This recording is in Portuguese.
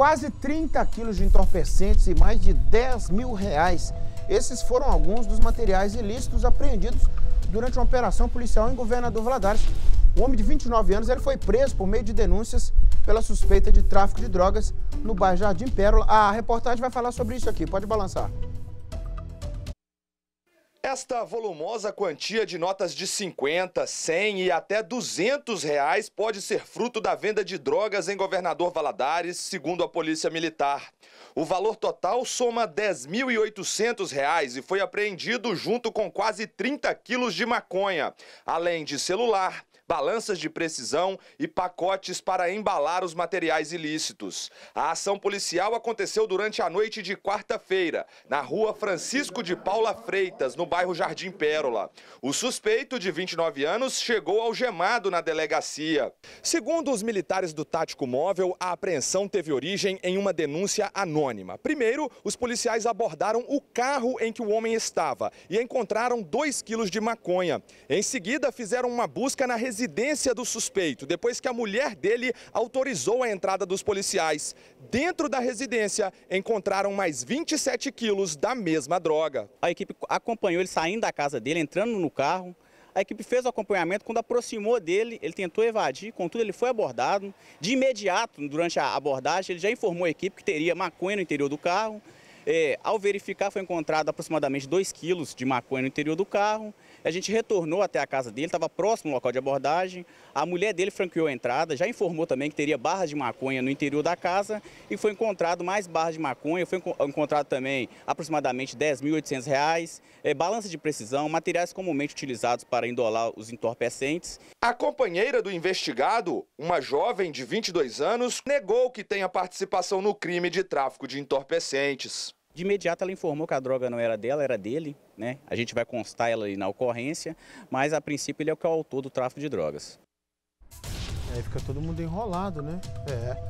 Quase 30 quilos de entorpecentes e mais de 10 mil reais. Esses foram alguns dos materiais ilícitos apreendidos durante uma operação policial em Governador Valadares. O homem de 29 anos ele foi preso por meio de denúncias pela suspeita de tráfico de drogas no bairro Jardim Pérola. A reportagem vai falar sobre isso aqui. Pode balançar. Esta volumosa quantia de notas de 50, 100 e até 200 reais pode ser fruto da venda de drogas em Governador Valadares, segundo a Polícia Militar. O valor total soma R$ 10.800 e foi apreendido junto com quase 30 quilos de maconha, além de celular, balanças de precisão e pacotes para embalar os materiais ilícitos. A ação policial aconteceu durante a noite de quarta-feira, na rua Francisco de Paula Freitas, no bairro bairro Jardim Pérola. O suspeito, de 29 anos, chegou algemado na delegacia. Segundo os militares do Tático Móvel, a apreensão teve origem em uma denúncia anônima. Primeiro, os policiais abordaram o carro em que o homem estava e encontraram 2 quilos de maconha. Em seguida, fizeram uma busca na residência do suspeito, depois que a mulher dele autorizou a entrada dos policiais. Dentro da residência, encontraram mais 27 quilos da mesma droga. A equipe acompanhou eles saindo da casa dele, entrando no carro. A equipe fez o acompanhamento, quando aproximou dele, ele tentou evadir, contudo ele foi abordado. De imediato, durante a abordagem, ele já informou a equipe que teria maconha no interior do carro é, ao verificar, foi encontrado aproximadamente 2 quilos de maconha no interior do carro. A gente retornou até a casa dele, estava próximo ao local de abordagem. A mulher dele franqueou a entrada, já informou também que teria barras de maconha no interior da casa e foi encontrado mais barras de maconha. Foi encontrado também aproximadamente R$ 10.800, é, balança de precisão, materiais comumente utilizados para indolar os entorpecentes. A companheira do investigado, uma jovem de 22 anos, negou que tenha participação no crime de tráfico de entorpecentes. De imediato ela informou que a droga não era dela, era dele, né? A gente vai constar ela ali na ocorrência, mas a princípio ele é o que é o autor do tráfico de drogas. Aí fica todo mundo enrolado, né? É.